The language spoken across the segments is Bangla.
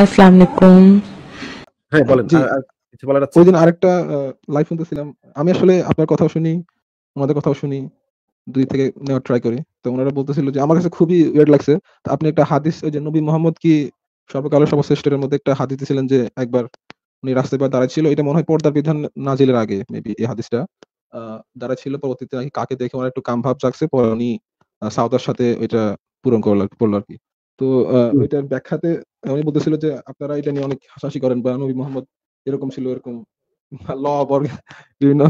আসসালামু আলাইকুম হ্যাঁ, আরেকটা লাইভ শুনতেছিলাম আমি আসলে আপনার কথাও শুনি আমাদের কথাও শুনি দুই থেকে নেওয়ার ট্রাই করি তো ওনারা বলতেছিল যে আমার কাছে খুবই ওয়েট লাগছে আপনি একটা হাদিস ওই যে নবী মোহাম্মদ কি সর্বকাল সর্বশ্রেষ্ঠের মধ্যে একটা হাদিস দিয়েছিলেন যে একবার উনি রাস্তায় বা দাঁড়ায় ছিল এটা মনে হয় পর্দার বিধান নাজিলের আগে মেবি এই হাদিসটা দাঁড়ায় ছিল পরবর্তীতে নাকি কাকে দেখে ওনার একটু ভাব জাগছে পরে উনি সাউদার সাথে ওইটা পূরণ করলো করলো আর কি তো ওইটার ব্যাখ্যাতে বলতেছিল যে আপনারা এটা নিয়ে অনেক হাসাহাসি করেন বা নবী মোহাম্মদ এরকম ছিল এরকম ল বিভিন্ন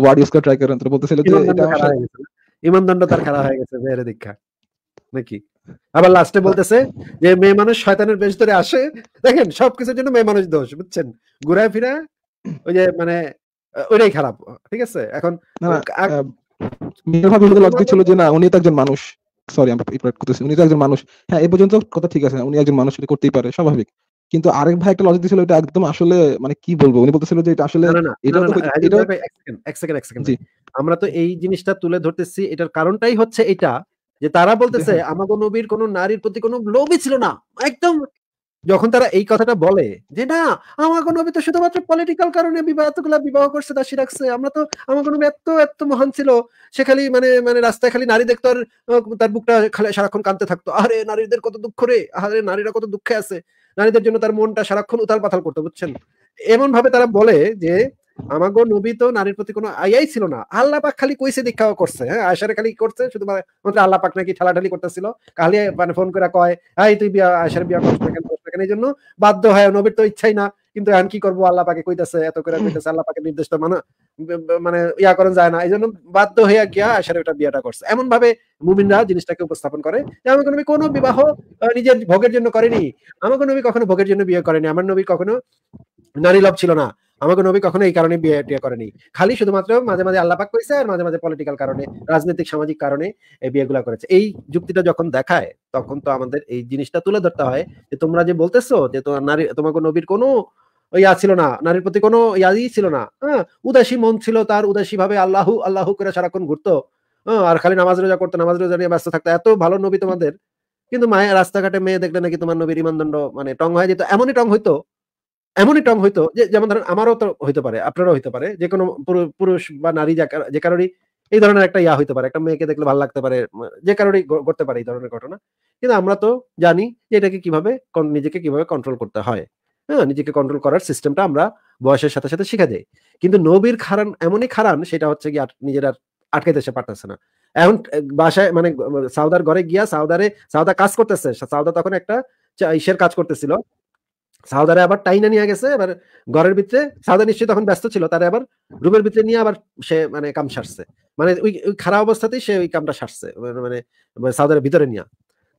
ওয়ার্ড ইউজ করে ট্রাই করেন তো বলতেছিল যে ইমানদণ্ড তার খারাপ হয়ে গেছে বেরে হ্যাঁ। দীক্ষা নাকি আবার লাস্টে বলতেছে যে মেয়ে মানুষ শয়তানের বেশ ধরে আসে দেখেন সবকিছুর জন্য মেয়ে মানুষ দোষ বুঝছেন ঘুরায় ফিরে ওই যে মানে ওইটাই খারাপ ঠিক আছে এখন ছিল যে না উনি তো একজন মানুষ সরি আমরা ইন্টারাক্ট করতেছি উনি তো একজন মানুষ হ্যাঁ এই পর্যন্ত কথা ঠিক আছে উনি একজন মানুষ এটা করতেই পারে স্বাভাবিক কিন্তু আরেক ভাই একটা লজিক দিছিল এটা একদম আসলে মানে কি বলবো উনি বলতেছিল যে এটা আসলে এটা তো আমরা তো এই জিনিসটা তুলে ধরতেছি এটার কারণটাই হচ্ছে এটা যে তারা বলতেছে আমাগো নবীর কোনো নারীর প্রতি কোনো লোভই ছিল না একদম যখন তারা এই কথাটা বলে যে না আমার কোনো তো শুধুমাত্র পলিটিক্যাল কারণে বিবাহ বিবাহ করছে দাসী রাখছে আমরা তো আমার কোনো এত এত মহান ছিল সে খালি মানে মানে রাস্তায় খালি নারী দেখতো আর তার বুকটা খালি সারাক্ষণ কাঁদতে থাকতো আরে নারীদের কত দুঃখ রে আরে নারীরা কত দুঃখে আছে নারীদের জন্য তার মনটা সারাক্ষণ উতাল পাতাল করতো বুঝছেন এমন ভাবে তারা বলে যে আমার গো নবী তো নারীর প্রতি কোনো আয়াই ছিল না আল্লাহ পাক খালি কইছে দীক্ষাও করছে হ্যাঁ আয়সারে খালি করছে শুধু মানে আল্লাহ পাক নাকি ঠালাঠালি করতেছিল খালি মানে ফোন করে কয় এই তুই বিয়া আয়সার বিয়া করছিস কেন এখানে জন্য বাধ্য হয় নবীর তো ইচ্ছাই না কিন্তু এখন কি করবো আল্লাহ পাকে কইতেছে এত করে কইতেছে আল্লাহ পাকে নির্দেশ তো মানা মানে ইয়া করেন যায় না এই জন্য বাধ্য হইয়া গিয়া আসার ওটা বিয়াটা করছে এমন ভাবে মুমিনরা জিনিসটাকে উপস্থাপন করে যে আমাকে নবী কোনো বিবাহ নিজের ভোগের জন্য করেনি আমাকে নবী কখনো ভোগের জন্য বিয়ে করেনি আমার নবী কখনো নারী লাভ ছিল না আমাকে নবী কখনো এই কারণে বিয়ে টিয়া করেনি খালি শুধুমাত্র মাঝে মাঝে আল্লাপাক করেছে আর মাঝে মাঝে পলিটিক্যাল কারণে রাজনৈতিক সামাজিক কারণে এই বিয়েগুলা করেছে এই যুক্তিটা যখন দেখায় তখন তো আমাদের এই জিনিসটা তুলে ধরতে হয় যে তোমরা যে বলতেছো যে তোমার নারী তোমাকে নবীর কোনো ইয়া ছিল না নারীর প্রতি কোনো ইয়াদি ছিল না হ্যাঁ উদাসী মন ছিল তার উদাসী ভাবে আল্লাহু আল্লাহু করে সারাক্ষণ ঘুরতো হ্যাঁ? আর খালি নামাজ রোজা করতো নামাজ রোজা নিয়ে ব্যস্ত থাকতো এত ভালো নবী তোমাদের কিন্তু মায়ের রাস্তাঘাটে মেয়ে দেখলে নাকি তোমার নবীর ইমানদণ্ড মানে টং হয়ে যেত এমনই টং হইতো এমনই টং হইতো যে যেমন ধরেন আমারও তো হইতে পারে আপনারও হইতে পারে যে কোনো পুরুষ বা নারী যে কারোরই এই ধরনের একটা ইয়া হইতে পারে একটা মেয়েকে দেখলে ভালো লাগতে পারে যে কারোরই করতে পারে এই ধরনের ঘটনা কিন্তু আমরা তো জানি যে এটাকে কিভাবে নিজেকে কিভাবে কন্ট্রোল করতে হয় হ্যাঁ নিজেকে কন্ট্রোল করার সিস্টেমটা আমরা বয়সের সাথে সাথে শিখে দেয় কিন্তু নবীর খারান এমনই খারান সেটা হচ্ছে কি নিজের আর আটকাইতে সে পারতেছে না এখন বাসায় মানে সাউদার ঘরে গিয়া সাউদারে সাউদা কাজ করতেছে সাউদা তখন একটা ইসের কাজ করতেছিল সাউদারে আবার টাইনা নিয়ে গেছে এবার ঘরের ভিতরে সাউদা নিশ্চয়ই তখন ব্যস্ত ছিল তারা আবার রুমের ভিতরে নিয়ে আবার সে মানে কাম সারছে মানে ওই খারাপ অবস্থাতেই সে ওই কামটা সারছে মানে, মানে, মানে সাউদারের ভিতরে নিয়ে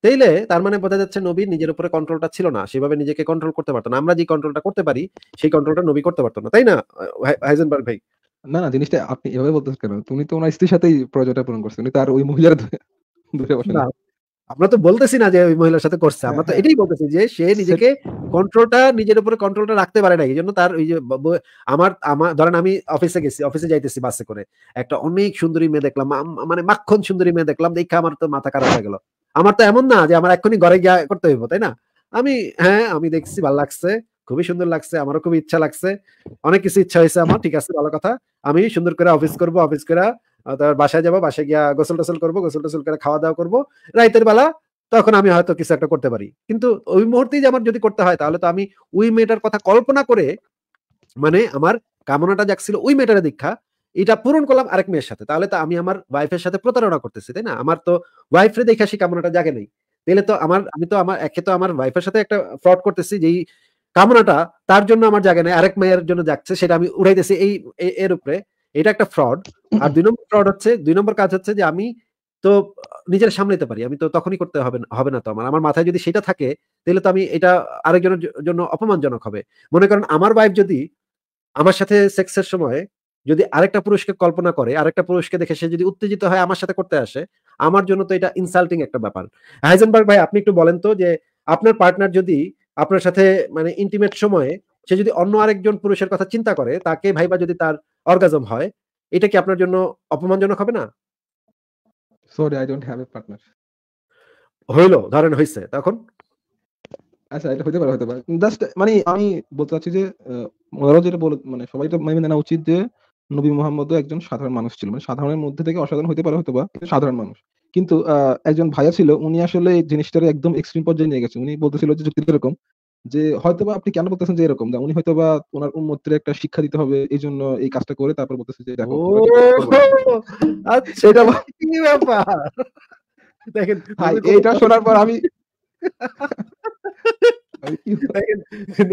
তাইলে তার মানে বোঝা যাচ্ছে নবী নিজের উপরে কন্ট্রোলটা ছিল না সেভাবে নিজেকে কন্ট্রোল করতে পারতো না আমরা যে কন্ট্রোলটা করতে পারি সেই কন্ট্রোলটা নবী করতে পারতো না তাই না হাইজেনবার্গ ভাই না না জিনিসটা আপনি এভাবে বলতেছেন কেন তুমি তো ওনার স্ত্রীর সাথেই প্রয়োজনটা পূরণ করছো তার ওই মহিলার দূরে বসে আমরা তো বলতেছি না যে ওই মহিলার সাথে করছে আমরা তো হ্যাঁ, হ্যাঁ। এটাই বলতেছি যে সে নিজেকে কন্ট্রোলটা নিজের উপরে কন্ট্রোলটা রাখতে পারে না এই জন্য তার ওই যে আমার আমার ধরেন আমি অফিসে গেছি অফিসে যাইতেছি বাসে করে একটা অনেক সুন্দরী মেয়ে দেখলাম মানে মাখন সুন্দরী মেয়ে দেখলাম দেখে আমার তো মাথা খারাপ হয়ে গেল আমার তো এমন না যে আমার এখনই ঘরে গিয়া করতে হইব তাই না আমি হ্যাঁ আমি দেখছি ভালো লাগছে খুবই সুন্দর লাগছে আমারও খুব ইচ্ছা লাগছে অনেক কিছু ইচ্ছা হয়েছে আমার ঠিক আছে ভালো কথা আমি সুন্দর করে অফিস করব অফিস করে তারপর বাসায় যাবো বাসায় গিয়া গোসল টোসল করবো গোসল টোসল করে খাওয়া দাওয়া করবো রাইতের বেলা তখন আমি হয়তো কিছু একটা করতে পারি কিন্তু ওই মুহূর্তেই যে আমার যদি করতে হয় তাহলে তো আমি ওই মেয়েটার কথা কল্পনা করে মানে আমার কামনাটা যাচ্ছিল ওই মেয়েটার দীক্ষা এটা পূরণ করলাম আরেক মেয়ের সাথে তাহলে তো আমি আমার ওয়াইফের সাথে প্রতারণা করতেছি তাই না আমার তো ওয়াইফরে দেখে সেই কামনাটা জাগে নেই তাহলে তো আমার আমি তো আমার একে তো আমার ওয়াইফের সাথে একটা ফ্রড করতেছি যেই কামনাটা তার জন্য আমার জাগে নাই আরেক মেয়ের জন্য যাচ্ছে সেটা আমি উড়াইতেছি এই এর উপরে এটা একটা ফ্রড আর দুই নম্বর ফ্রড হচ্ছে দুই নম্বর কাজ হচ্ছে যে আমি তো নিজের সামলাতে পারি আমি তো তখনই করতে হবে হবে না তো আমার আমার মাথায় যদি সেটা থাকে তাহলে তো আমি এটা আরেকজনের জন্য অপমানজনক হবে মনে করেন আমার ওয়াইফ যদি আমার সাথে সেক্সের সময় যদি আরেকটা পুরুষকে কল্পনা করে আরেকটা পুরুষকে দেখে সে যদি উত্তেজিত হয় আমার সাথে করতে আসে আমার জন্য তো এটা ইনসাল্টিং একটা ব্যাপার হাইজেনবার্গ ভাই আপনি একটু বলেন তো যে আপনার পার্টনার যদি আপনার সাথে মানে ইন্টিমেট সময়ে সে যদি অন্য আরেকজন পুরুষের কথা চিন্তা করে তাকে ভাইবা যদি তার অর্গাজম হয় এটা কি আপনার জন্য অপমানজনক হবে না sorry I don't have a partner হইলো ধরেন হইছে তখন আচ্ছা এটা হইতে পারে হইতে পারে জাস্ট মানে আমি বলতে চাচ্ছি যে ওনারাও যেটা বল মানে সবাই তো মানে নেওয়া উচিত যে নবী মোহাম্মদও একজন সাধারণ মানুষ ছিল মানে সাধারণের মধ্যে থেকে অসাধারণ হতে পারে হতে পারে সাধারণ মানুষ কিন্তু একজন ভাইয়া ছিল উনি আসলে জিনিসটারে একদম এক্সট্রিম পর্যায়ে নিয়ে গেছে উনি বলতেছিল যে যুক্তি এরকম যে হয়তোবা আপনি কেন বলতেছেন যে এরকম উনি হয়তো বা ওনার উন্মত্রে একটা শিক্ষা দিতে হবে এই জন্য এই কাজটা করে তারপর বলতেছে যে দেখো আচ্ছা, সেটা মানে ব্যাপার দেখেন এটা শোনার পর আমি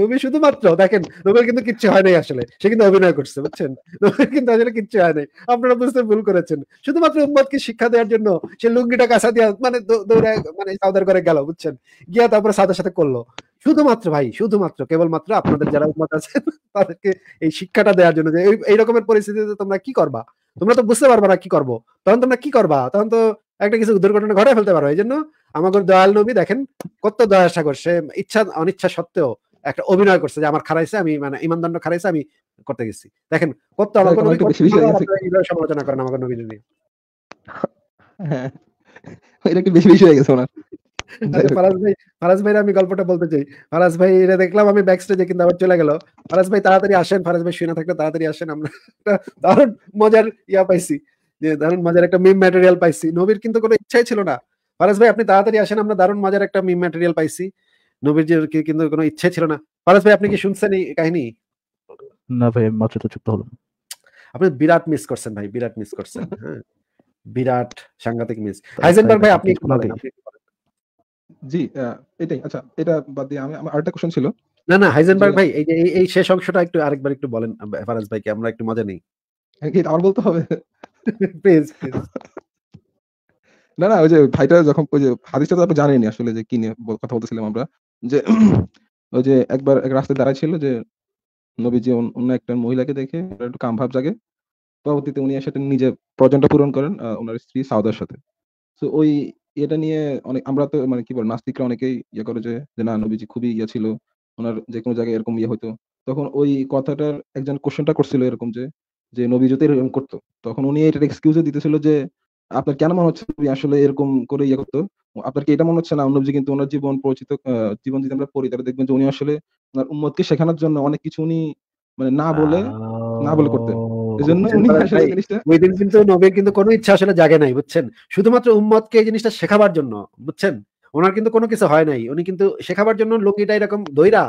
নবী শুধুমাত্র দেখেন নবীর কিন্তু কিচ্ছু হয় নাই আসলে সে কিন্তু অভিনয় করছে বুঝছেন নবীর কিন্তু আসলে কিচ্ছু হয় নাই আপনারা বুঝতে ভুল করেছেন শুধুমাত্র উম্মদকে শিক্ষা দেওয়ার জন্য সে লুঙ্গিটা দিয়া মানে দৌড়ে মানে সাউদার করে গেল বুঝছেন গিয়া তারপরে সাদার সাথে করলো শুধুমাত্র ভাই শুধুমাত্র কেবলমাত্র আপনাদের যারা উম্মত আছেন তাদেরকে এই শিক্ষাটা দেওয়ার জন্য যে এই রকমের পরিস্থিতিতে তোমরা কি করবা তোমরা তো বুঝতে পারবা না কি করবো তখন তোমরা কি করবা তখন তো একটা কিছু দুর্ঘটনা ঘটে ফেলতে পারো এই জন্য আমাকে দয়াল নবী দেখেন কত দয়া সাগর সে ইচ্ছা অনিচ্ছা সত্ত্বেও একটা অভিনয় করছে যে আমার খারাইছে আমি মানে ইমানদণ্ড খারাইছে আমি করতে গেছি দেখেন কত হ্যাঁ, সমালোচনা করেন আমাকে নবী নিয়ে হ্যাঁ, আচ্ছা, আমি গল্পটা বলতে চাই ফারাজ ভাই এটা দেখলাম আমি ব্যাক স্টেজে কিন্তু আবার চলে গেল ফারাজ ভাই তাড়াতাড়ি আসেন ফারাজ ভাই শুয়ে থাকলে তাড়াতাড়ি আসেন আমরা দারুণ মজার ইয়া পাইছি যে দারুণ মজার একটা মিম ম্যাটেরিয়াল পাইছি নবীর কিন্তু কোনো ইচ্ছাই ছিল না ফারাজ ভাই আপনি তাড়াতাড়ি আসেন আমরা দারুণ মজার একটা মিম ম্যাটেরিয়াল পাইছি নবীর কিন্তু কোনো ইচ্ছাই ছিল না ফারাজ ভাই আপনি কি শুনছেন এই কাহিনী না ভাই মাত্র তো চুপ হলাম আপনি বিরাট মিস করছেন ভাই বিরাট মিস করছেন হ্যাঁ বিরাট সাংঘাতিক মিস হাইজেনবার্গ ভাই আপনি একটু বলেন জি এটাই আচ্ছা এটা বাদ দিয়ে আমি আমার আরেকটা কোশ্চেন ছিল না না হাইজেনবার্গ ভাই এই যে এই শেষ অংশটা একটু আরেকবার একটু বলেন ফারাজ ভাইকে আমরা একটু মজা নেই হ্যাঁ, আমার বলতে হবে পেজ পেজ না না ওই যে ভাইটা যখন ওই যে হাদিসটা তো আপনি জানেনি আসলে যে কি নিয়ে কথা বলতেছিলাম আমরা যে ওই যে একবার এক রাস্তায় ছিল যে নবীজি অন্য একটা মহিলাকে দেখে একটু জাগে পরবর্তীতে উনি পূরণ করেন ওনার স্ত্রী সাউদার সাথে তো ওই এটা নিয়ে অনেক আমরা তো মানে কি বল নাস্তিকরা অনেকেই ইয়ে করে যে না নবীজি খুবই ইয়ে ছিল ওনার যে কোনো জায়গায় এরকম ইয়ে হতো তখন ওই কথাটার একজন কোশ্চেনটা করছিল এরকম যে যে নবী যদি এরকম করতো তখন উনি এটার এক্সকিউজও দিতেছিল যে আপনার কেন মনে হচ্ছে আসলে এরকম করে ইয়ে করতো আপনার কি এটা মনে হচ্ছে না নবজি কিন্তু ওনার জীবন পরিচিত জীবন যদি আমরা পড়ি তাহলে দেখবেন যে উনি আসলে ওনার উম্মতকে শেখানোর জন্য অনেক কিছু উনি মানে না বলে না বলে করতে মানে ওই দিন কিন্তু নবীর কিন্তু কোনো ইচ্ছা আসলে জাগে নাই বুঝছেন শুধুমাত্র উম্মতকে এই জিনিসটা শেখাবার জন্য বুঝছেন ওনার কিন্তু কোনো কিছু হয় নাই উনি কিন্তু শেখাবার জন্য লোক এটা এরকম দৈরা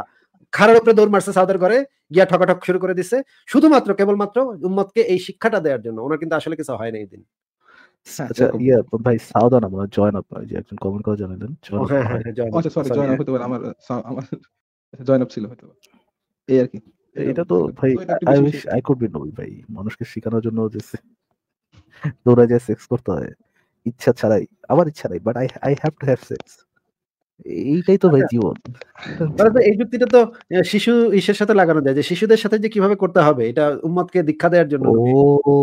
খাড়ার উপরে দৌড় মারছে সাউদের ঘরে গিয়া ঠকাঠক শুরু করে দিছে শুধুমাত্র কেবলমাত্র উম্মতকে এই শিক্ষাটা দেওয়ার জন্য ওনার কিন্তু আসলে কিছু হয় না এই দিন আর কি এটা তো ভাই ভাই মানুষকে জন্য করতে হয় ইচ্ছা ছাড়াই আমার ইচ্ছা নাই but I I have to have sex এইটাই তো ভাই আচ্ছা। জীবন এই যুক্তিটা তো শিশু ঈশ্বর সাথে লাগানো যায় যে শিশুদের সাথে যে কিভাবে করতে হবে এটা কে দীক্ষা দেওয়ার জন্য ও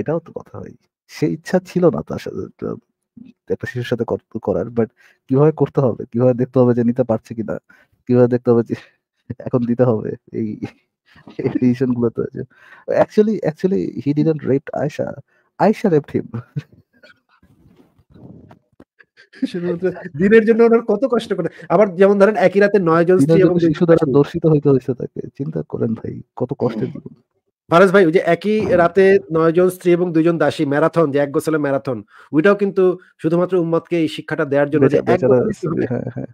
এটাও তো কথা হয় সেই ইচ্ছা ছিল না তার সাথে একটা শিশুর সাথে করার বাট কিভাবে করতে হবে কিভাবে দেখতে হবে যে নিতে পারছে কিনা কিভাবে দেখতে হবে যে এখন দিতে হবে এই ডিসিশন গুলো তো actually actually he didn't rape Ayesha Ayesha rape him শুধুমাত্র দিনের জন্য ওনার কত কষ্ট করে আবার যেমন ধরেন একই রাতে নয় জন স্ত্রী দর্শিত হইতে হয়েছে তাকে চিন্তা করেন ভাই কত কষ্টের জীবন ফারাজ ভাই ওই যে একই রাতে নয় জন স্ত্রী এবং দুইজন দাসী ম্যারাথন যে এক গোসলে ম্যারাথন ওইটাও কিন্তু শুধুমাত্র উম্মতকে এই শিক্ষাটা দেওয়ার জন্য হ্যাঁ, হ্যাঁ।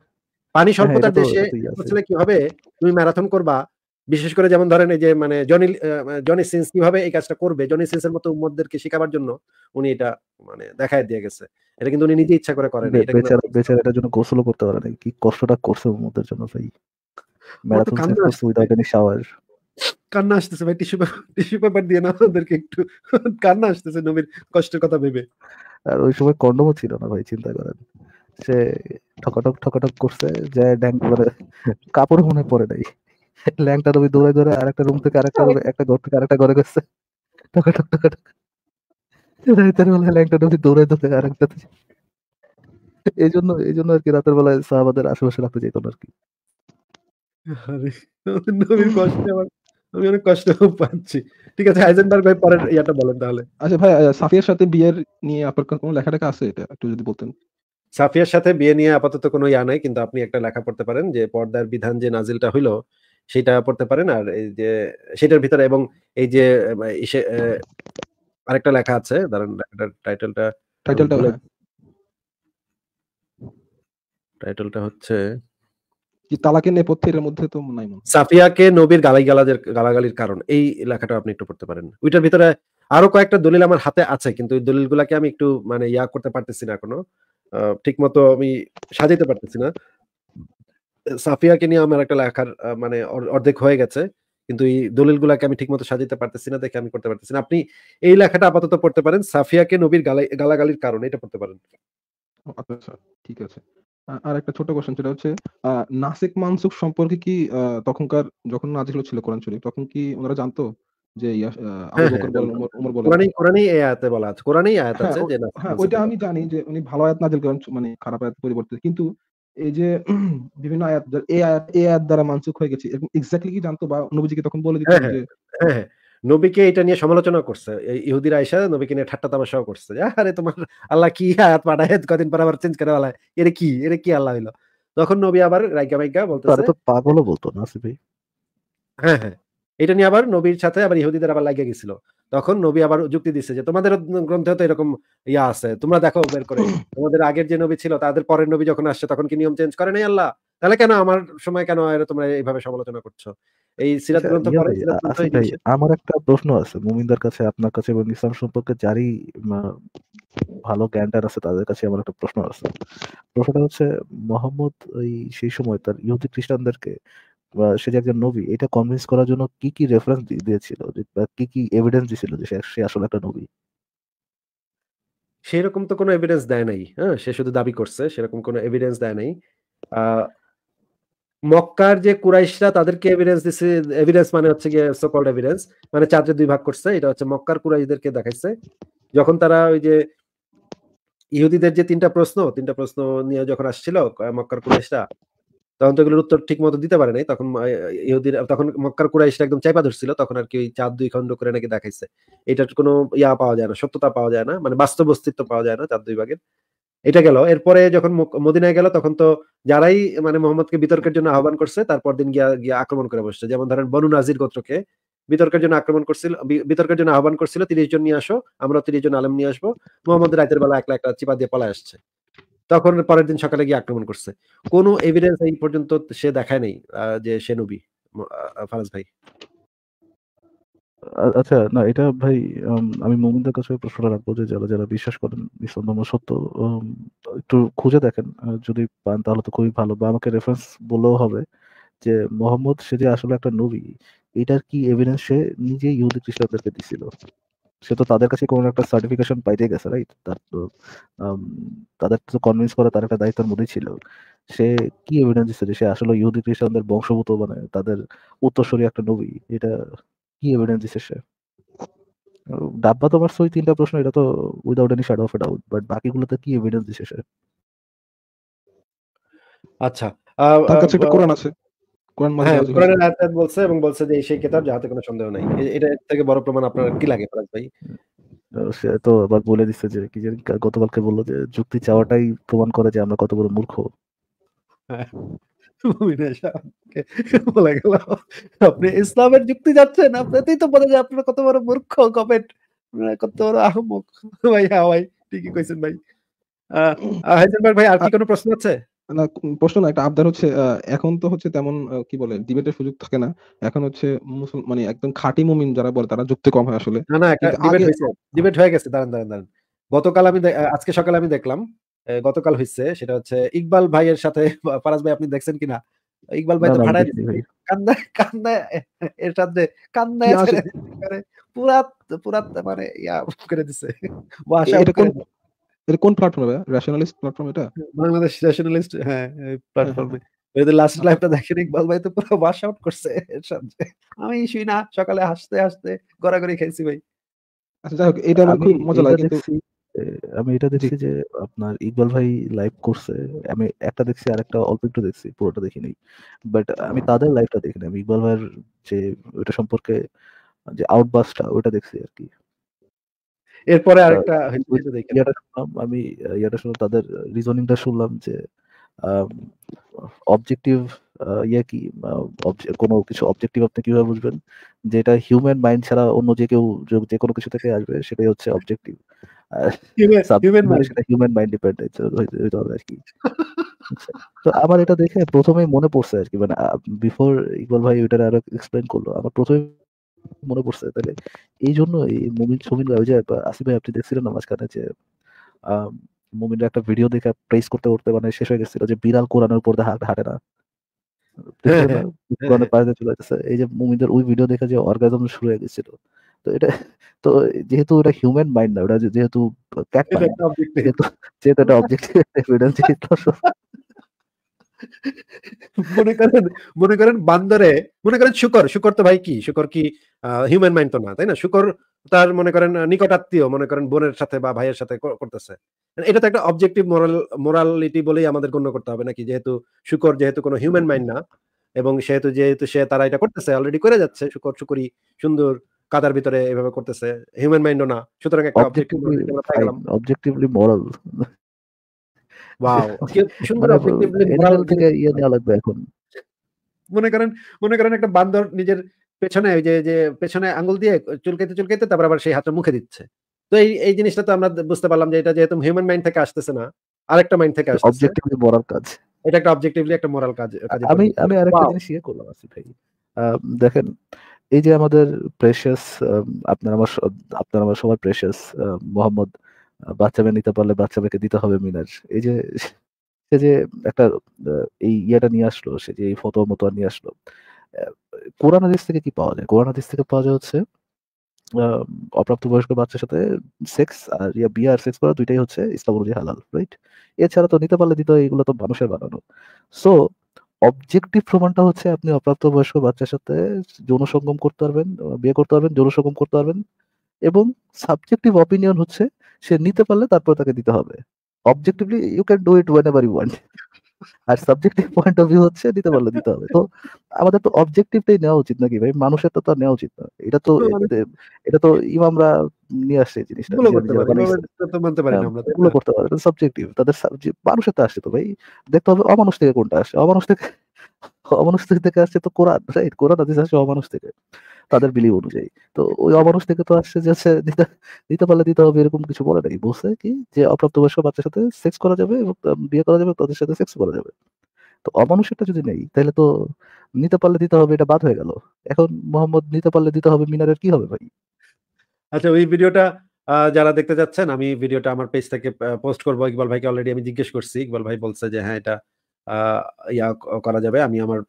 পানি স্বল্পতার হ্যাঁ, দেশে কি হবে তুমি ম্যারাথন করবা বিশেষ করে যেমন ধরেন এই যে মানে জনি জনি সিন্স কিভাবে এই কাজটা করবে জনি সিন্সের মতো উম্মদদেরকে শেখাবার জন্য উনি এটা মানে দেখায় দিয়ে গেছে এটা কিন্তু উনি নিজে ইচ্ছা করে করেন এটা বেচারা বেচারা এটার জন্য গোসলও করতে পারে না কি কষ্টটা করছে উম্মদের জন্য ভাই ম্যারাথন শেষ উইদাউট এনি শাওয়ার কান্না আসতেছে ভাই টিস্যু পেপার টিস্যু পেপার দিয়ে না ওদেরকে একটু কান্না আসতেছে নবীর কষ্টের কথা ভেবে আর ওই সময় কন্ডম ছিল না ভাই চিন্তা করেন সে ঠকাঠক ঠকাঠক করছে যে ড্যাং কাপড় মনে পড়ে নাই ল্যাংটা রবি দৌড়ে দৌড়ে আরেকটা রুম থেকে আরেকটা রুমে একটা ঘর থেকে একটা ঘরে গেছে রাতের বেলায় ল্যাংটা রবি দৌড়ে দৌড়ে এই জন্য এই জন্য আর কি রাতের বেলায় সাহাবাদের আশেপাশে রাখতে যেত আর কি কষ্ট আমি অনেক কষ্ট পাচ্ছি ঠিক আছে হাইজেনবার্গ ভাই পরের ইয়াটা বলেন তাহলে আচ্ছা ভাই সাফিয়ার সাথে বিয়ের নিয়ে আপনার কোনো লেখা টেখা আছে এটা একটু যদি বলতেন সাফিয়ার সাথে বিয়ে নিয়ে আপাতত কোনো ইয়া নাই কিন্তু আপনি একটা লেখা পড়তে পারেন যে পর্দার বিধান যে নাজিলটা হইলো সেটা পড়তে পারেন আর এই যে সেটার ভিতরে এবং এই যে আরেকটা লেখা আছে দাঁড়ান টাইটেলটা টাইটেলটা টাইটেলটা হচ্ছে কি তালাকের নেপথ্যের মধ্যে তো নাই সাফিয়াকে নবীর গালাইগালাজের গালাগালির কারণ এই লেখাটা আপনি একটু পড়তে পারেন ওইটার ভিতরে আরো কয়েকটা দলিল আমার হাতে আছে কিন্তু ওই দলিলগুলোকে আমি একটু মানে ইয়া করতে পারতেছি না এখনো ঠিক মতো আমি সাজাইতে পারতেছি না সাফিয়াকে নিয়ে আমার একটা লেখার মানে অর্ধেক হয়ে গেছে কিন্তু এই গুলাকে আমি মতো সাজিতে পারতেছি না দেখে আমি করতে পারতেছি না আপনি এই লেখাটা আপাতত পড়তে পারেন সাফিয়াকে নবীর গালাগালির কারণে এটা পড়তে পারেন আচ্ছা, আচ্ছা ঠিক আছে আর একটা ছোট কোশ্চেন হচ্ছে নাসিক মানসুক সম্পর্কে কি তখনকার যখন নাজিল ছিল কোরআন শরীফ তখন কি ওনারা জানতো যে হ্যাঁ, হ্যাঁ, আয়াতে আয়াত হ্যাঁ, আছে ওইটা আমি জানি যে উনি ভালো আয়াত নাজিল করেন মানে খারাপ আয়াত পরিবর্তে কিন্তু এই যে বিভিন্ন আয়াত এই আয়াত এই আয়াত দ্বারা মানসুখ হয়ে গেছে এক্স্যাক্টলি কি জানতো বা নবীজিকে তখন বলে দিতে হ্যাঁ, হ্যাঁ, হ্যাঁ, হ্যাঁ নবীকে এটা নিয়ে সমালোচনা করছে ইহুদির আয়সা নবীকে নিয়ে ঠাট্টা তামাশাও করছে আরে তোমার আল্লাহ কি আয়াত পাঠায় কদিন পর আবার চেঞ্জ করে বলা এর কি এর কি আল্লাহ হইলো তখন নবী আবার রাইকা বাইকা বলতেছে তো পাগলও বলতো না হ্যাঁ হ্যাঁ এটা নিয়ে আবার নবীর সাথে আবার ইহুদিদের আবার লাগিয়ে গেছিল তখন নবী আবার যুক্তি দিচ্ছে যে তোমাদের গ্রন্থে তো এরকম ইয়া আছে তোমরা দেখো বের করে তোমাদের আগের যে নবী ছিল তাদের পরের নবী যখন আসছে তখন কি নিয়ম চেঞ্জ করে নাই আল্লাহ তাহলে কেন আমার সময় কেন তোমরা এইভাবে সমালোচনা করছো এই আচ্ছা, সিরাত গ্রন্থ আচ্ছা, আমার একটা প্রশ্ন আছে মুমিনদের কাছে আপনার কাছে এবং ইসলাম সম্পর্কে যারই ভালো জ্ঞানটার আছে তাদের কাছে আমার একটা প্রশ্ন আছে প্রশ্নটা হচ্ছে মোহাম্মদ ওই সেই সময় তার ইহুদি খ্রিস্টানদেরকে বা সে যে একজন নবী এটা কনভিন্স করার জন্য কি কি রেফারেন্স দিয়েছিল বা কি কি এভিডেন্স দিয়েছিল যে সে আসলে একটা নবী সেরকম তো কোনো এভিডেন্স দেয় নাই হ্যাঁ সে শুধু দাবি করছে সেরকম কোনো এভিডেন্স দেয় নাই মক্কার যে কুরাইশরা তাদেরকে এভিডেন্স দিছে এভিডেন্স মানে হচ্ছে গিয়ে সকল এভিডেন্স মানে চারটে দুই ভাগ করছে এটা হচ্ছে মক্কার কুরাইশদেরকে দেখাইছে যখন তারা ওই যে ইহুদিদের যে তিনটা প্রশ্ন তিনটা প্রশ্ন নিয়ে যখন আসছিল মক্কার কুরাইশরা তখন তো এগুলোর উত্তর ঠিক মতো দিতে পারে নাই তখন ইহুদিন তখন মক্কার কুরাইশরা একদম চাইপা ধরছিল তখন আর কি ওই চাঁদ দুই খণ্ড করে নাকি দেখাইছে এটার কোনো ইয়া পাওয়া যায় না সত্যতা পাওয়া যায় না মানে বাস্তব অস্তিত্ব পাওয়া যায় না চাঁদ দুই ভাগের এটা গেল এরপরে যখন মদিনায় গেল তখন তো যারাই মানে মোহাম্মদকে বিতর্কের জন্য আহ্বান করছে তারপর দিন গিয়া গিয়া আক্রমণ করে বসছে যেমন ধরেন বনু নাজির গোত্রকে বিতর্কের জন্য আক্রমণ করছিল বিতর্কের জন্য আহ্বান করছিল তিরিশ জন নিয়ে আসো আমরা তিরিশ জন আলম নিয়ে আসবো মোহাম্মদ রাতের বেলা একলা একটা চিপা দিয়ে পলায় আসছে তখন পরের দিন সকালে গিয়ে আক্রমণ করছে কোন এভিডেন্স এই পর্যন্ত সে দেখায় নাই যে সে নবী ফারাজ ভাই আচ্ছা না এটা ভাই আমি মোমিনদের কাছে প্রশ্নটা রাখবো যে যারা যারা বিশ্বাস করেন ইসলাম ধর্ম সত্য একটু খুঁজে দেখেন যদি পান তাহলে তো খুবই ভালো বা আমাকে রেফারেন্স বলেও হবে যে মোহাম্মদ সে যে আসলে একটা নবী এটার কি এভিডেন্স সে নিজে ইহুদি খ্রিস্টানদেরকে দিছিল সে তো তাদের কাছে কোনো একটা সার্টিফিকেশন পাইতে গেছে রাইট তার তো তাদের তো কনভিন্স করা তার একটা দায়িত্বের মধ্যেই ছিল সে কি এভিডেন্স দিচ্ছে যে সে আসলে ইহুদি খ্রিস্টানদের বংশভূত মানে তাদের উত্তরস্বরী একটা নবী এটা কি এভিডেন্স দিচ্ছে সে ডাব্বা তো মারছে ওই তিনটা প্রশ্ন এটা তো without any shadow of a doubt but বাকিগুলোতে কি এভিডেন্স দিচ্ছে সে আচ্ছা তার কাছে একটা কোরআন আছে কোরআন হ্যাঁ, কোরআনের আয়াত বলছে এবং বলছে যে সেই কিতাব যাহাতে কোনো সন্দেহ নাই এটা থেকে বড় প্রমাণ আপনার কি লাগে ফরাজ ভাই সে তো আবার বলে দিচ্ছে যে কি গতকালকে বললো যে যুক্তি চাওয়াটাই প্রমাণ করে যে আমরা কত বড় মূর্খ হ্যাঁ, বলে গেল আপনি ইসলামের যুক্তি যাচ্ছেন আপনি তো বলে যে আপনার কত বড় মূর্খ কমেন্ট কত বড় আহমক ভাই হাওয়াই হ্যাঁ, ঠিকই কইছেন ভাই হাইজেনবার্গ ভাই আর কি কোনো প্রশ্ন আছে না প্রশ্ন না একটা আবদার হচ্ছে এখন তো হচ্ছে তেমন কি বলে ডিবেটের সুযোগ থাকে না এখন হচ্ছে মুসলমান মানে একদম খাঁটি মুমিন যারা বলে তারা যুক্তি কম হয় আসলে না না একটা ডিবেট হয়েছে ডিবেট হয়ে গেছে দাঁড়ান দাঁড়ান দাঁড়ান গতকাল আমি আজকে সকালে আমি দেখলাম গতকাল হয়েছে সেটা হচ্ছে ইকবাল ভাইয়ের সাথে ফারাজ ভাই আপনি দেখছেন কিনা ইকবাল ভাই তো ভাড়ায় কান্না কান্না এর সাথে কান্দা পুরা পুরা মানে ইয়া করে দিছে ওয়াশা এটা কোন রেশনালিস্ট প্ল্যাটফর্ম এটা বাংলাদেশ রেশনালিস্ট হ্যাঁ প্ল্যাটফর্মে লাস্ট লাইভটা দেখেন ইকবাল ভাই তো পুরো ওয়াশ আউট করছে আমি শুই না সকালে হাসতে হাসতে গড়াগড়ি খাইছি ভাই আচ্ছা এটা আমার খুব মজা লাগে কিন্তু আমি এটা দেখছি যে আপনার ইকবাল ভাই লাইভ করছে আমি একটা দেখছি আর একটা অল্প একটু দেখছি পুরোটা দেখিনি বাট আমি তাদের লাইভটা দেখিনি আমি ইকবাল ভাইয়ের যে ওইটা সম্পর্কে যে আউটবাসটা ওইটা দেখছি আর কি এরপরে আচ্ছা, আরেকটা আমি ইয়াটা শুনলাম তাদের রিজনিংটা শুনলাম যে অবজেক্টিভ ইয়া কি কোনো কিছু অবজেক্টিভ আপনি কিভাবে বুঝবেন যেটা হিউম্যান মাইন্ড ছাড়া অন্য যে কেউ যে কোনো কিছু থেকে আসবে সেটাই হচ্ছে অবজেক্টিভ মানে আচ্ছা, আমার এটা দেখে প্রথমে মনে পড়ছে আর কি মানে বিফোর ইকবাল ভাই ওইটা আরো এক্সপ্লেন করলো আমার প্রথমে মনে পড়ছে তাহলে এই জন্য এই মুমিন সুমিন ওই যে আসিফ ভাই আপনি দেখছিলেন না মাঝখানে যে মুমিনের একটা ভিডিও দেখে প্রেস করতে করতে মানে শেষ হয়ে গেছিল যে বিড়াল কোরআনের উপর হাঁটে না হ্যাঁ, হ্যাঁ। এই যে মুমিনদের ওই ভিডিও দেখে যে অর্গাজম শুরু হয়ে গেছিল তো এটা তো যেহেতু এটা হিউম্যান মাইন্ড না ওটা যেহেতু যেহেতু যেহেতু এটা অবজেক্টিভ এভিডেন্স মনে করেন মনে করেন বান্দরে মনে করেন শুকর শুকর তো ভাই কি শুকর কি হিউম্যান মাইন্ড তো না তাই না শুকর তার মনে করেন নিকটাত্মীয় মনে করেন বোনের সাথে বা ভাইয়ের সাথে করতেছে মানে এটা তো একটা অবজেক্টিভ মোরাল মোরালিটি বলেই আমাদের গণ্য করতে হবে নাকি যেহেতু শুকর যেহেতু কোনো হিউম্যান মাইন্ড না এবং সেহেতু যেহেতু সে তারা এটা করতেছে অলরেডি করে যাচ্ছে শুকর শুকরি সুন্দর কাদার ভিতরে এভাবে করতেছে হিউম্যান মাইন্ড না সুতরাং একটা অবজেক্টিভলি মোরাল মানে ইয়ে মনে করেন মনে করেন একটা বান্দর নিজের পেছনে ওই যে পেছনে আঙ্গুল দিয়ে চুলকাইতে চুলকাইতে তারপর আবার সেই হাতটা মুখে দিচ্ছে তো এই এই জিনিসটা তো আমরা বুঝতে পারলাম যে এটা যেহেতু হিউম্যান মাইন্ড থেকে আসতেছে না আরেকটা মাইন্ড থেকে আসছে অবজেক্টিভলি মোরাল কাজ এটা একটা অবজেক্টিভলি একটা মরাল কাজ আমি আমি আরেকটা জিনিস ইয়ে করলাম আসিফ ভাই দেখেন এই যে আমাদের প্রেশাস আপনার আমার আপনার আমার সবার প্রেশাস মোহাম্মদ বাচ্চা মেয়ে নিতে পারলে বাচ্চা মেয়েকে দিতে হবে মিনার এই যে সে যে একটা এই ইয়েটা নিয়ে আসলো সে যে এই ফতোয়া মতো নিয়ে আসলো কোরআন হাদিস থেকে কি পাওয়া যায় কোরআন হাদিস থেকে পাওয়া যায় হচ্ছে অপ্রাপ্ত বয়স্ক বাচ্চার সাথে সেক্স আর ইয়া বিয়ে আর সেক্স করা দুইটাই হচ্ছে ইসলাম অনুযায়ী হালাল রাইট এছাড়া তো নিতে পারলে দিতে এগুলো তো মানুষের বানানো সো অবজেক্টিভ প্রমাণটা হচ্ছে আপনি অপ্রাপ্ত বয়স্ক বাচ্চার সাথে যৌন সঙ্গম করতে পারবেন বিয়ে করতে পারবেন যৌন সঙ্গম করতে পারবেন এবং সাবজেক্টিভ অপিনিয়ন হচ্ছে সে নিতে পারলে তারপর তাকে দিতে হবে objectively you can do it whenever you want আর সাবজেক্টিভ পয়েন্ট অফ ভিউ হচ্ছে দিতে পারলে দিতে হবে তো আমাদের তো অবজেক্টিভটাই নেওয়া উচিত নাকি ভাই মানুষের তো নেওয়া উচিত না এটা তো মানে এটা তো ইমামরা নিয়ে আসে জিনিসটা মানে হ্যাঁ, করতে পারে সাবজেক্টিভ তাদের মানুষের তো আসে তো ভাই দেখতে হবে অমানুষ থেকে কোনটা আসে অমানুষ থেকে অমানুষ থেকে আসছে তো কোরআন রাইট কোরআন হাদিস আসছে অমানুষ থেকে তাদের বিলিভ অনুযায়ী তো ওই অমানুষ থেকে তো আসছে যে আছে দিতে পারলে দিতে হবে এরকম কিছু বলে নাই বসে কি যে অপ্রাপ্ত অপ্রাপ্তবয়স্ক বাচ্চার সাথে সেক্স করা যাবে এবং বিয়ে করা যাবে তাদের সাথে সেক্স করা যাবে তো অমানুষেরটা যদি নেই তাহলে তো নিতে পারলে দিতে হবে এটা বাদ হয়ে গেল এখন মোহাম্মদ নিতে পারলে দিতে হবে মিনারের কি হবে ভাই আচ্ছা ওই ভিডিওটা যারা দেখতে যাচ্ছেন আমি ভিডিওটা আমার পেজ থেকে পোস্ট করবো ইকবাল ভাইকে অলরেডি আমি জিজ্ঞেস করছি ইকবাল ভাই বলছে যে হ্যাঁ এটা ইয়া করা যাবে আমি আমার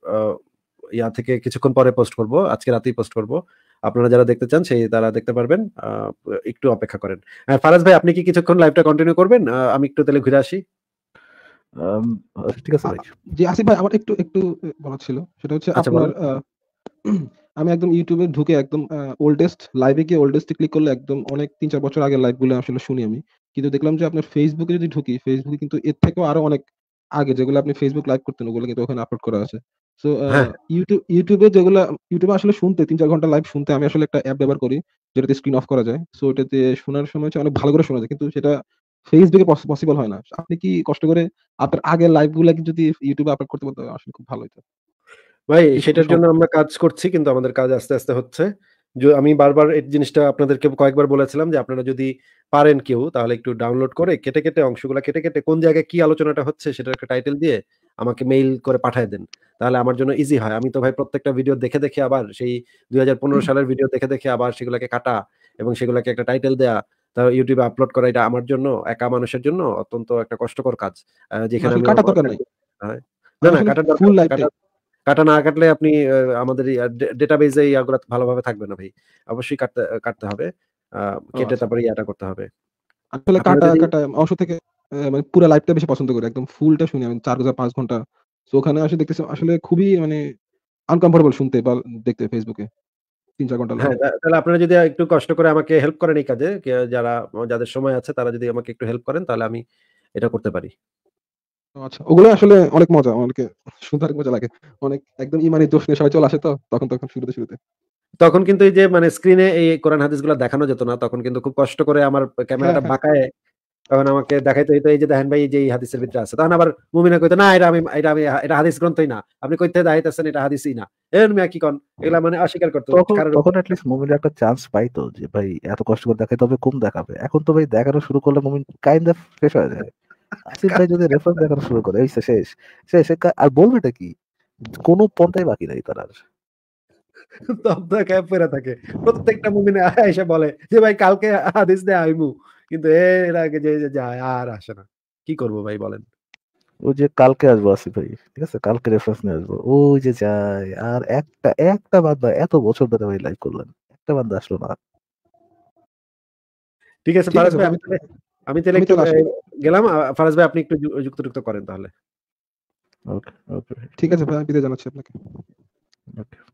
ইয়া থেকে কিছুক্ষণ পরে পোস্ট করব আজকে রাতেই পোস্ট করব আপনারা যারা দেখতে চান সেই তারা দেখতে পারবেন একটু অপেক্ষা করেন ফারাজ ভাই আপনি কি কিছুক্ষণ লাইভটা কন্টিনিউ করবেন আমি একটু তাহলে ঘুরে আসি ঠিক আছে জি আসিফ ভাই আমার একটু একটু বলা ছিল সেটা হচ্ছে আচ্ছা, আপনার আমি একদম ইউটিউবে ঢুকে একদম ওল্ডেস্ট লাইভে গিয়ে ওল্ডেস্ট ক্লিক করলে একদম অনেক তিন চার বছর আগের লাইভগুলো আসলে শুনি আমি কিন্তু দেখলাম যে আপনার ফেসবুকে যদি ঢুকি ফেসবুকে কিন্তু এর থেকেও আরো অনেক আগে যেগুলো আপনি ফেসবুক লাইভ করতেন ওগুলো কিন্তু ওখানে আপলোড করা আছে সো ইউটিউব ইউটিউবে যেগুলো ইউটিউবে আসলে শুনতে তিন চার ঘন্টা লাইভ শুনতে আমি আসলে একটা অ্যাপ ব্যবহার করি যেটাতে স্ক্রিন অফ করা যায় সো ওটাতে শোনার সময় অনেক ভালো করে শোনা যায় কিন্তু সেটা ফেসবুকে পসিবল হয় না আপনি কি কষ্ট করে আপনার আগে লাইভ লাইভগুলো যদি ইউটিউবে আপলোড করতে পারতেন আসলে খুব ভালো হতো ভাই সেটার জন্য আমরা কাজ করছি কিন্তু আমাদের কাজ আস্তে আস্তে হচ্ছে আমি বারবার এই জিনিসটা আপনাদেরকে কয়েকবার বলেছিলাম যে আপনারা যদি পারেন কেউ তাহলে একটু ডাউনলোড করে কেটে কেটে অংশগুলো কেটে কেটে কোন জায়গায় কি আলোচনাটা হচ্ছে সেটা একটা টাইটেল দিয়ে আমাকে মেইল করে পাঠায় দেন তাহলে আমার জন্য ইজি হয় আমি তো ভাই প্রত্যেকটা ভিডিও দেখে দেখে আবার সেই দুই সালের ভিডিও দেখে দেখে আবার সেগুলোকে কাটা এবং সেগুলোকে একটা টাইটেল দেয়া তার ইউটিউবে আপলোড করা এটা আমার জন্য একা মানুষের জন্য অত্যন্ত একটা কষ্টকর কাজ যেখানে কাটা দরকার হ্যাঁ? না না দরকার কাটা না কাটলে আপনি আমাদের ডেটাবেজে ইয়াগুলো ভালোভাবে থাকবে না ভাই অবশ্যই কাটতে কাটতে হবে কেটে আচ্ছা। তারপরে ইয়াটা করতে হবে আসলে কাটা কাটা অংশ থেকে মানে পুরো লাইফটা বেশি পছন্দ করি একদম ফুলটা শুনি আমি চার ঘন্টা পাঁচ ঘন্টা তো ওখানে আসলে দেখতেছি আসলে খুবই মানে আনকমফোর্টেবল শুনতে বা দেখতে ফেসবুকে তিন চার ঘন্টা হ্যাঁ, তাহলে আপনারা যদি একটু কষ্ট করে আমাকে হেল্প করেন এই কাজে যারা যাদের সময় আছে তারা যদি আমাকে একটু হেল্প করেন তাহলে আমি এটা করতে পারি আচ্ছা ওগুলো আসলে অনেক মজা অনেকে শুনতে অনেক মজা লাগে অনেক একদম ইমানি দোষ নিয়ে সবাই চলে আসে তো তখন তখন শুরুতে শুরুতে তখন কিন্তু এই যে মানে স্ক্রিনে এই কোরআন হাদিস গুলো দেখানো যেত না তখন কিন্তু খুব কষ্ট করে আমার ক্যামেরাটা হ্যাঁ। বাঁকায় তখন আমাকে দেখাইতো এই যে দেখেন ভাই যে হাদিসের ভিতরে আছে তখন আবার মুমিনা কইতো না এটা আমি এটা আমি এটা হাদিস গ্রন্থই না আপনি কইতে দাঁড়াইতেছেন এটা হাদিসই না এর কি কোন এগুলা মানে অস্বীকার করতো তখন অ্যাটলিস্ট মুমিনা একটা চান্স পাইতো যে ভাই এত কষ্ট করে দেখাই তবে কম দেখাবে এখন তো ভাই দেখানো শুরু করলে মুমিন কাইন্ড অফ শেষ হয়ে যায় আসিফ ভাই যদি রেফারেন্স দেখানো শুরু করে শেষ শেষ আর বলবেটা কি কোনো বাকি নাই তার আর থাকে প্রত্যেকটা বলে যে ভাই কালকে হাদিস দে আইমু কিন্তু এর আগে যে যায় আর আসে না কি করব ভাই বলেন ও যে কালকে আসবো আসিফ ভাই ঠিক আছে কালকে রেফারেন্স নিয়ে আসবো ও যে যায় আর একটা একটা বান্দা এত বছর ধরে ভাই লাইভ করলেন একটা বাদ আসলো না ঠিক আছে আমি আমি তাহলে একটু গেলাম ফারাজ ভাই আপনি একটু যুক্ত যুক্ত করেন তাহলে ওকে ওকে ঠিক আছে ভাই আমি বিদায় জানাচ্ছি আপনাকে ওকে